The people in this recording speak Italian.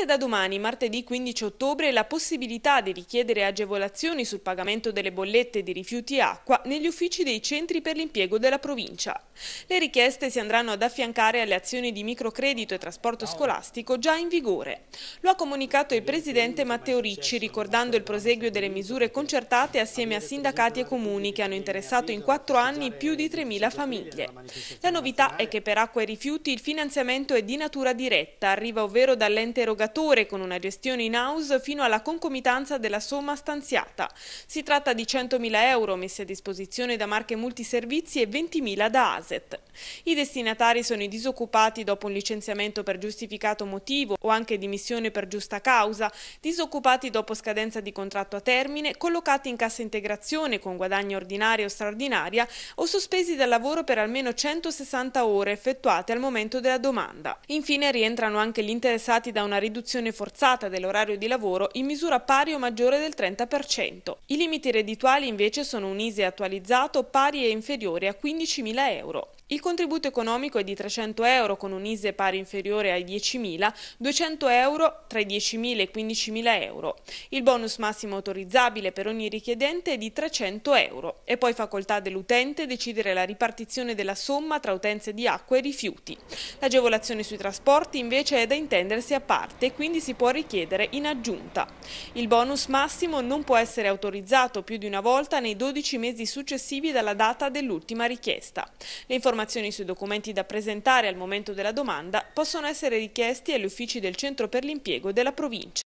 parte da domani, martedì 15 ottobre, la possibilità di richiedere agevolazioni sul pagamento delle bollette di rifiuti acqua negli uffici dei centri per l'impiego della provincia. Le richieste si andranno ad affiancare alle azioni di microcredito e trasporto scolastico già in vigore. Lo ha comunicato il presidente Matteo Ricci, ricordando il proseguio delle misure concertate assieme a sindacati e comuni che hanno interessato in quattro anni più di 3.000 famiglie. La novità è che per acqua e rifiuti il finanziamento è di natura diretta, arriva ovvero dall'ente erogatore amministratore con una gestione in house fino alla concomitanza della somma stanziata. Si tratta di 100.000 euro messi a disposizione da marche multiservizi e 20.000 da ASET. I destinatari sono i disoccupati dopo un licenziamento per giustificato motivo o anche dimissione per giusta causa, disoccupati dopo scadenza di contratto a termine, collocati in cassa integrazione con guadagno ordinario o straordinaria o sospesi dal lavoro per almeno 160 ore effettuate al momento della domanda. Infine rientrano anche gli interessati da una riduzione riduzione forzata dell'orario di lavoro in misura pari o maggiore del 30%. I limiti reddituali invece sono un ISE attualizzato pari e inferiore a 15.000 euro. Il contributo economico è di 300 euro con un ISE pari inferiore ai 10.000, 200 euro tra i 10.000 e i 15.000 euro. Il bonus massimo autorizzabile per ogni richiedente è di 300 euro. E poi facoltà dell'utente decidere la ripartizione della somma tra utenze di acqua e rifiuti. L'agevolazione sui trasporti invece è da intendersi a parte e quindi si può richiedere in aggiunta. Il bonus massimo non può essere autorizzato più di una volta nei 12 mesi successivi dalla data dell'ultima richiesta. Le informazioni sui documenti da presentare al momento della domanda possono essere richiesti agli uffici del Centro per l'impiego della provincia.